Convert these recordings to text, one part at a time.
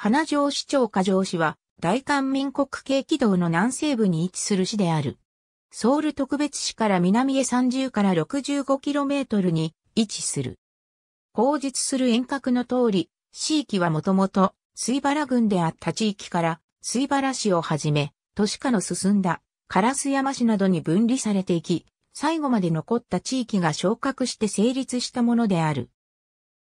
花城市長過城市は、大韓民国系軌道の南西部に位置する市である。ソウル特別市から南へ30から 65km に位置する。口述する遠隔の通り、市域はもともと水原郡であった地域から水原市をはじめ、都市化の進んだ烏山市などに分離されていき、最後まで残った地域が昇格して成立したものである。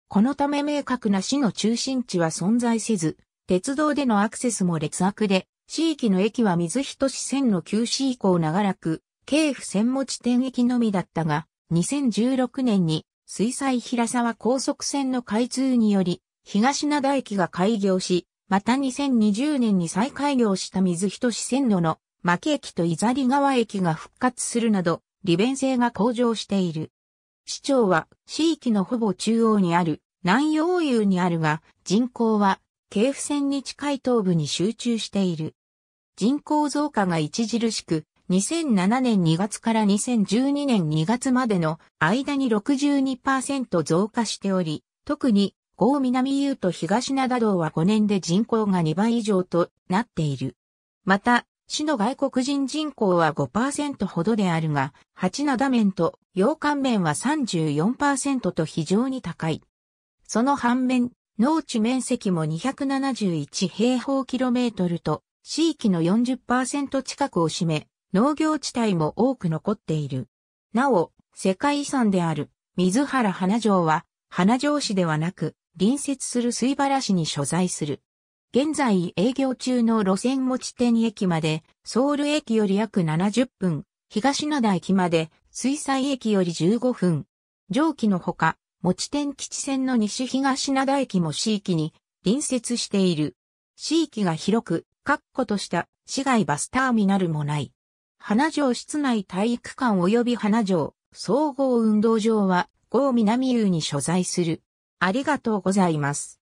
このため明確な市の中心地は存在せず、鉄道でのアクセスも劣悪で、市域の駅は水人市線の休止以降長らく、京府線持ち点駅のみだったが、2016年に水彩平沢高速線の開通により、東灘駅が開業し、また2020年に再開業した水人市線路の牧駅と伊ザ川駅が復活するなど、利便性が向上している。市長は地域のほぼ中央にある南洋遊にあるが人口は京府線に近い東部に集中している。人口増加が著しく2007年2月から2012年2月までの間に62%増加しており、特に郷南遊と東灘道は5年で人口が2倍以上となっている。また、市の外国人人口は5%ほどであるが、8灘面と洋館面は34%と非常に高い。その反面、農地面積も271平方キロメートルと、地域の40%近くを占め、農業地帯も多く残っている。なお、世界遺産である水原花城は、花城市ではなく、隣接する水原市に所在する。現在営業中の路線持ち点駅まで、ソウル駅より約70分、東灘駅まで、水彩駅より15分。上記のほか、持ち点、基地線の西東灘駅も地域に隣接している。地域が広く、確固とした市街バスターミナルもない。花城室内体育館及び花城総合運動場は、郷南湯に所在する。ありがとうございます。